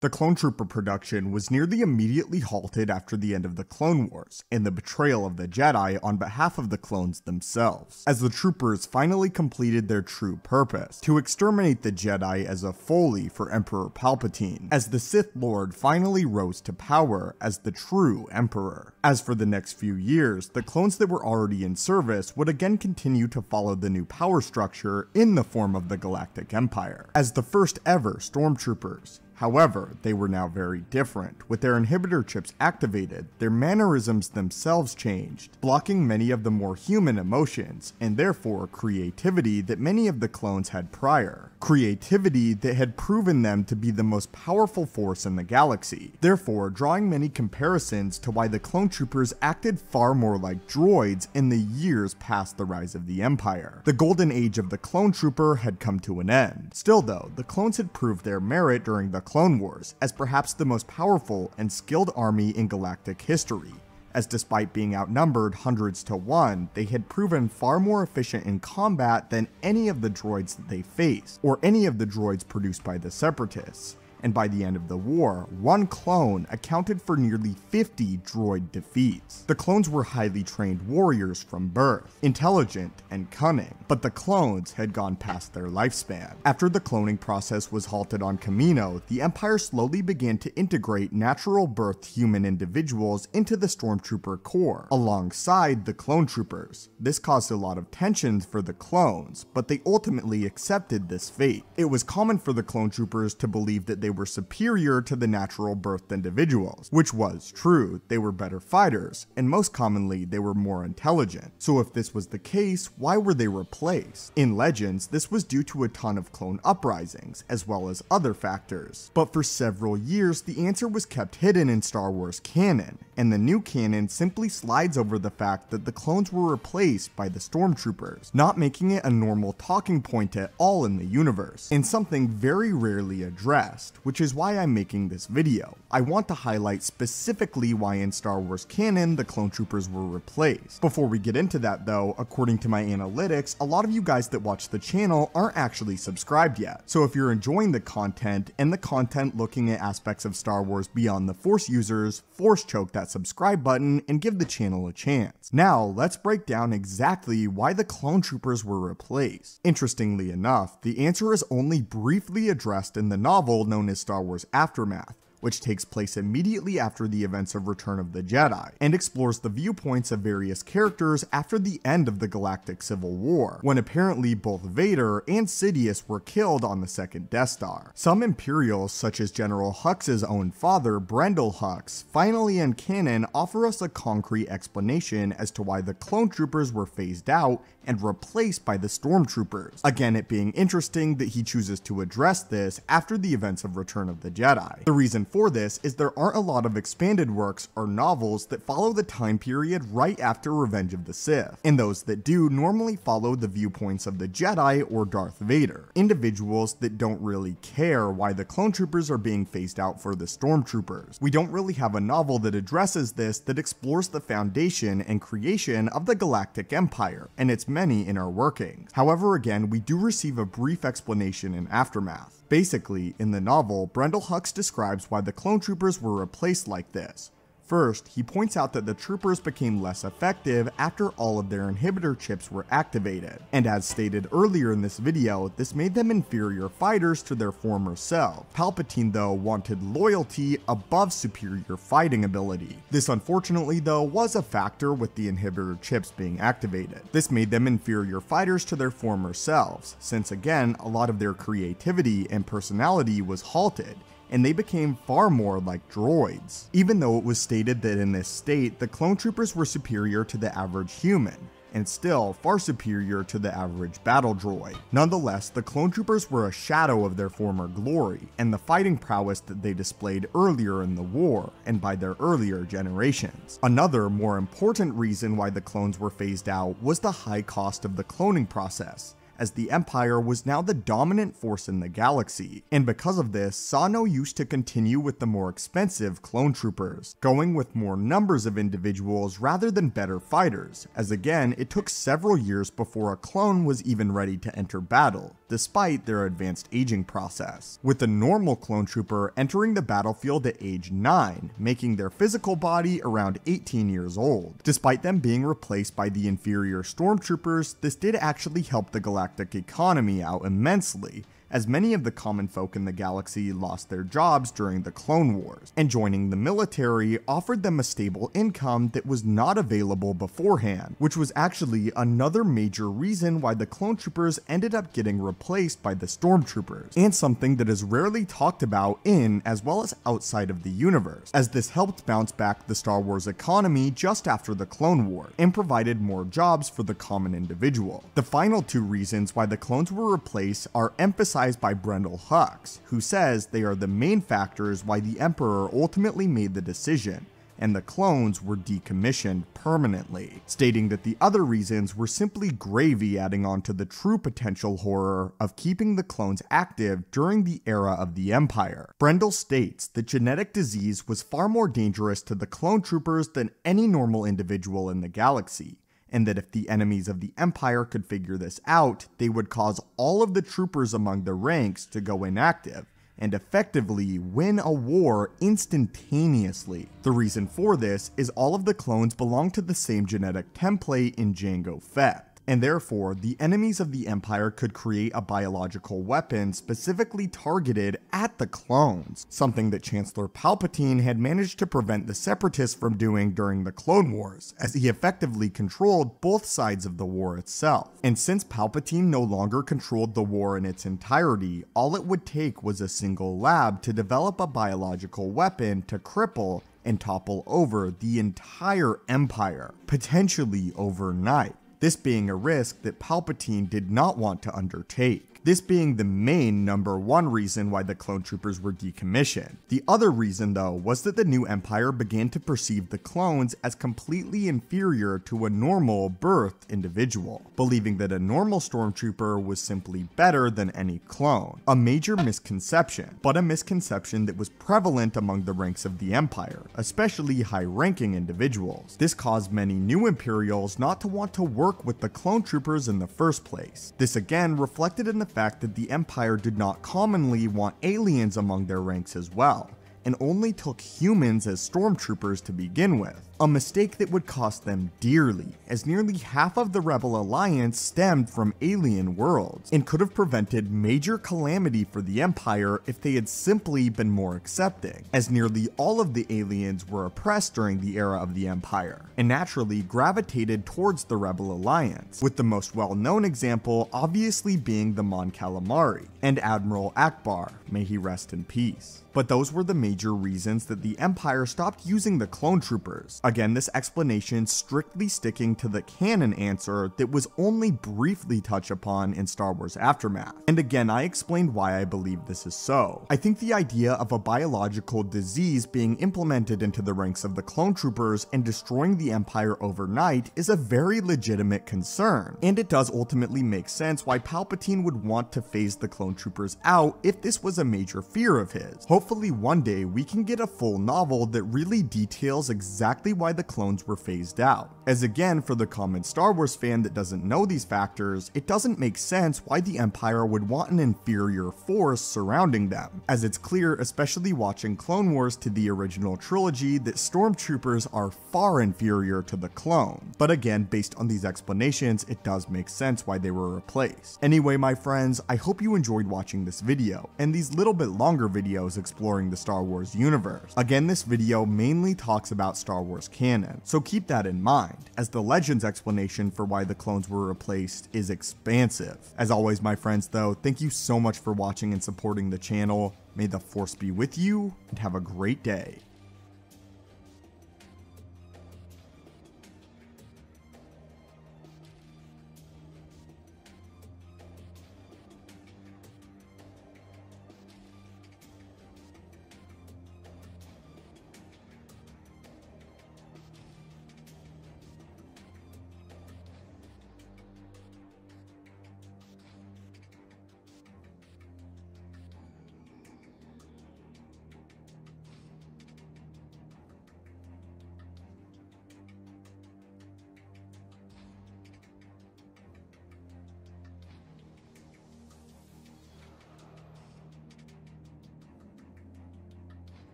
The Clone Trooper production was nearly immediately halted after the end of the Clone Wars and the betrayal of the Jedi on behalf of the clones themselves, as the troopers finally completed their true purpose to exterminate the Jedi as a foley for Emperor Palpatine, as the Sith Lord finally rose to power as the true Emperor. As for the next few years, the clones that were already in service would again continue to follow the new power structure in the form of the Galactic Empire, as the first ever stormtroopers, However, they were now very different. With their inhibitor chips activated, their mannerisms themselves changed, blocking many of the more human emotions, and therefore creativity that many of the clones had prior. Creativity that had proven them to be the most powerful force in the galaxy, therefore drawing many comparisons to why the clone troopers acted far more like droids in the years past the rise of the Empire. The golden age of the clone trooper had come to an end. Still though, the clones had proved their merit during the Clone Wars as perhaps the most powerful and skilled army in galactic history, as despite being outnumbered hundreds to one, they had proven far more efficient in combat than any of the droids that they faced, or any of the droids produced by the Separatists and by the end of the war, one clone accounted for nearly 50 droid defeats. The clones were highly trained warriors from birth, intelligent and cunning, but the clones had gone past their lifespan. After the cloning process was halted on Kamino, the Empire slowly began to integrate natural birth human individuals into the Stormtrooper Corps, alongside the clone troopers. This caused a lot of tensions for the clones, but they ultimately accepted this fate. It was common for the clone troopers to believe that they they were superior to the natural birthed individuals, which was true, they were better fighters, and most commonly, they were more intelligent. So if this was the case, why were they replaced? In Legends, this was due to a ton of clone uprisings, as well as other factors. But for several years, the answer was kept hidden in Star Wars canon, and the new canon simply slides over the fact that the clones were replaced by the stormtroopers, not making it a normal talking point at all in the universe, and something very rarely addressed, which is why I'm making this video. I want to highlight specifically why in Star Wars canon the clone troopers were replaced. Before we get into that though, according to my analytics, a lot of you guys that watch the channel aren't actually subscribed yet. So if you're enjoying the content and the content looking at aspects of Star Wars beyond the Force users, force choke that subscribe button and give the channel a chance. Now let's break down exactly why the clone troopers were replaced. Interestingly enough, the answer is only briefly addressed in the novel known is Star Wars Aftermath, which takes place immediately after the events of Return of the Jedi, and explores the viewpoints of various characters after the end of the Galactic Civil War, when apparently both Vader and Sidious were killed on the second Death Star. Some Imperials, such as General Hux's own father, Brendel Hux, finally in canon offer us a concrete explanation as to why the clone troopers were phased out and replaced by the stormtroopers. Again, it being interesting that he chooses to address this after the events of Return of the Jedi. The reason for this is there aren't a lot of expanded works or novels that follow the time period right after Revenge of the Sith, and those that do normally follow the viewpoints of the Jedi or Darth Vader, individuals that don't really care why the clone troopers are being phased out for the stormtroopers. We don't really have a novel that addresses this that explores the foundation and creation of the Galactic Empire, and its many in our working. However, again, we do receive a brief explanation in Aftermath. Basically, in the novel, Brendel Hux describes why the clone troopers were replaced like this. First, he points out that the troopers became less effective after all of their inhibitor chips were activated, and as stated earlier in this video, this made them inferior fighters to their former self. Palpatine though wanted loyalty above superior fighting ability. This unfortunately though was a factor with the inhibitor chips being activated. This made them inferior fighters to their former selves, since again a lot of their creativity and personality was halted, and they became far more like droids, even though it was stated that in this state, the clone troopers were superior to the average human and still far superior to the average battle droid. Nonetheless, the clone troopers were a shadow of their former glory and the fighting prowess that they displayed earlier in the war and by their earlier generations. Another, more important reason why the clones were phased out was the high cost of the cloning process as the Empire was now the dominant force in the galaxy, and because of this, saw no use to continue with the more expensive clone troopers, going with more numbers of individuals rather than better fighters, as again, it took several years before a clone was even ready to enter battle, despite their advanced aging process, with the normal clone trooper entering the battlefield at age 9, making their physical body around 18 years old. Despite them being replaced by the inferior stormtroopers, this did actually help the galactic galactic economy out immensely as many of the common folk in the galaxy lost their jobs during the Clone Wars, and joining the military offered them a stable income that was not available beforehand, which was actually another major reason why the clone troopers ended up getting replaced by the stormtroopers, and something that is rarely talked about in as well as outside of the universe, as this helped bounce back the Star Wars economy just after the Clone War, and provided more jobs for the common individual. The final two reasons why the clones were replaced are emphasized by Brendel Hux, who says they are the main factors why the Emperor ultimately made the decision, and the clones were decommissioned permanently, stating that the other reasons were simply gravy adding on to the true potential horror of keeping the clones active during the era of the Empire. Brendel states that genetic disease was far more dangerous to the clone troopers than any normal individual in the galaxy, and that if the enemies of the Empire could figure this out, they would cause all of the troopers among the ranks to go inactive and effectively win a war instantaneously. The reason for this is all of the clones belong to the same genetic template in Jango Fett and therefore the enemies of the Empire could create a biological weapon specifically targeted at the clones, something that Chancellor Palpatine had managed to prevent the Separatists from doing during the Clone Wars, as he effectively controlled both sides of the war itself. And since Palpatine no longer controlled the war in its entirety, all it would take was a single lab to develop a biological weapon to cripple and topple over the entire empire, potentially overnight this being a risk that Palpatine did not want to undertake this being the main number one reason why the clone troopers were decommissioned. The other reason, though, was that the new empire began to perceive the clones as completely inferior to a normal birthed individual, believing that a normal stormtrooper was simply better than any clone. A major misconception, but a misconception that was prevalent among the ranks of the empire, especially high-ranking individuals. This caused many new Imperials not to want to work with the clone troopers in the first place. This again reflected in the fact that the Empire did not commonly want aliens among their ranks as well, and only took humans as stormtroopers to begin with a mistake that would cost them dearly, as nearly half of the Rebel Alliance stemmed from alien worlds, and could have prevented major calamity for the Empire if they had simply been more accepting, as nearly all of the aliens were oppressed during the era of the Empire, and naturally gravitated towards the Rebel Alliance, with the most well-known example obviously being the Mon Calamari, and Admiral Akbar, may he rest in peace. But those were the major reasons that the Empire stopped using the clone troopers, Again, this explanation strictly sticking to the canon answer that was only briefly touched upon in Star Wars Aftermath. And again, I explained why I believe this is so. I think the idea of a biological disease being implemented into the ranks of the clone troopers and destroying the Empire overnight is a very legitimate concern, and it does ultimately make sense why Palpatine would want to phase the clone troopers out if this was a major fear of his. Hopefully one day we can get a full novel that really details exactly why the clones were phased out. As again, for the common Star Wars fan that doesn't know these factors, it doesn't make sense why the Empire would want an inferior force surrounding them, as it's clear, especially watching Clone Wars to the original trilogy, that stormtroopers are far inferior to the clone. But again, based on these explanations, it does make sense why they were replaced. Anyway, my friends, I hope you enjoyed watching this video, and these little bit longer videos exploring the Star Wars universe. Again, this video mainly talks about Star Wars canon, so keep that in mind, as the Legends explanation for why the clones were replaced is expansive. As always, my friends, though, thank you so much for watching and supporting the channel. May the Force be with you, and have a great day.